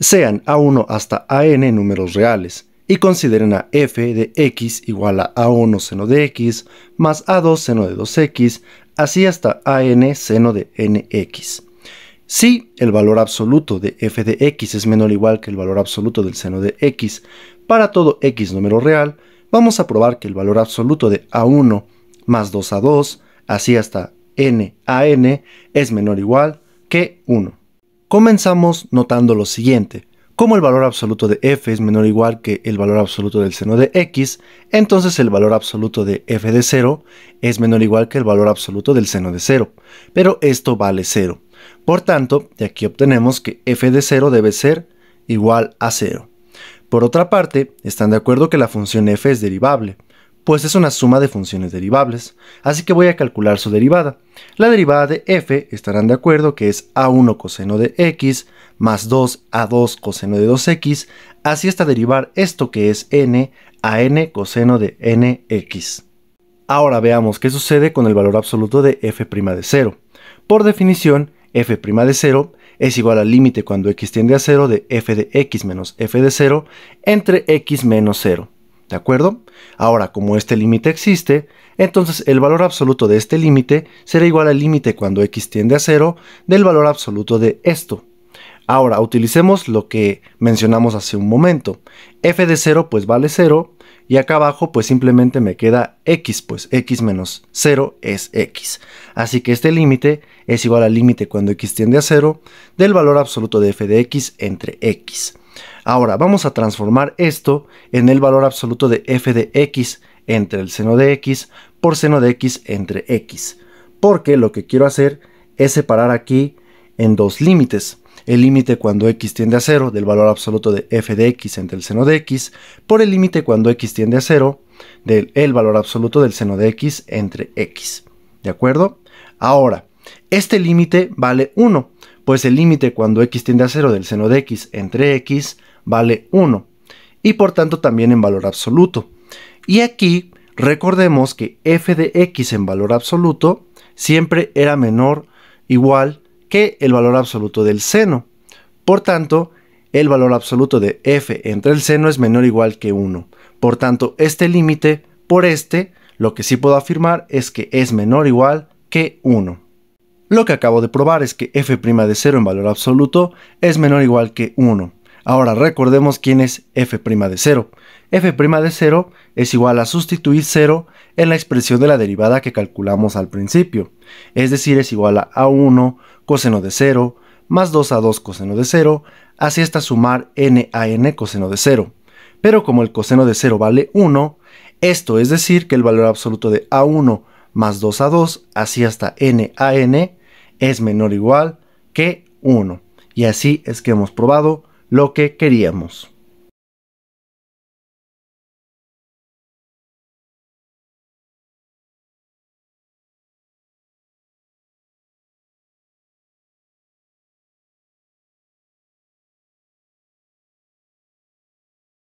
sean A1 hasta a n números reales y consideren a f de x igual a a1 seno de x más a2 seno de 2x, así hasta a n seno de nx. Si el valor absoluto de f de x es menor o igual que el valor absoluto del seno de x para todo x número real, vamos a probar que el valor absoluto de a1 más 2a2, así hasta n a n, es menor o igual que 1. Comenzamos notando lo siguiente. Como el valor absoluto de f es menor o igual que el valor absoluto del seno de x, entonces el valor absoluto de f de 0 es menor o igual que el valor absoluto del seno de 0, pero esto vale 0. Por tanto, de aquí obtenemos que f de 0 debe ser igual a 0. Por otra parte, están de acuerdo que la función f es derivable, pues es una suma de funciones derivables, así que voy a calcular su derivada. La derivada de f estarán de acuerdo que es a1 coseno de x más 2 a2 coseno de 2x, así hasta derivar esto que es n a n coseno de nx. Ahora veamos qué sucede con el valor absoluto de f' de 0. Por definición, f' de 0 es igual al límite cuando x tiende a 0 de f de x menos f de 0 entre x menos 0. ¿De acuerdo? Ahora, como este límite existe, entonces el valor absoluto de este límite será igual al límite cuando x tiende a 0 del valor absoluto de esto. Ahora, utilicemos lo que mencionamos hace un momento. f de 0 pues vale 0 y acá abajo pues simplemente me queda x, pues x menos 0 es x. Así que este límite es igual al límite cuando x tiende a 0 del valor absoluto de f de x entre x. Ahora vamos a transformar esto en el valor absoluto de f de x entre el seno de x por seno de x entre x. Porque lo que quiero hacer es separar aquí en dos límites. El límite cuando x tiende a 0 del valor absoluto de f de x entre el seno de x por el límite cuando x tiende a 0 del el valor absoluto del seno de x entre x. ¿De acuerdo? Ahora, este límite vale 1, pues el límite cuando x tiende a 0 del seno de x entre x vale 1 y por tanto también en valor absoluto. Y aquí recordemos que f de x en valor absoluto siempre era menor igual que el valor absoluto del seno. Por tanto, el valor absoluto de f entre el seno es menor igual que 1. Por tanto, este límite por este, lo que sí puedo afirmar es que es menor igual que 1. Lo que acabo de probar es que f' de 0 en valor absoluto es menor igual que 1. Ahora recordemos quién es f' de 0. f' de 0 es igual a sustituir 0 en la expresión de la derivada que calculamos al principio, es decir, es igual a a1 coseno de 0 más 2a2 coseno de 0, así hasta sumar n a n coseno de 0. Pero como el coseno de 0 vale 1, esto es decir que el valor absoluto de a1 más 2a2, así hasta n a n, es menor o igual que 1. Y así es que hemos probado lo que queríamos.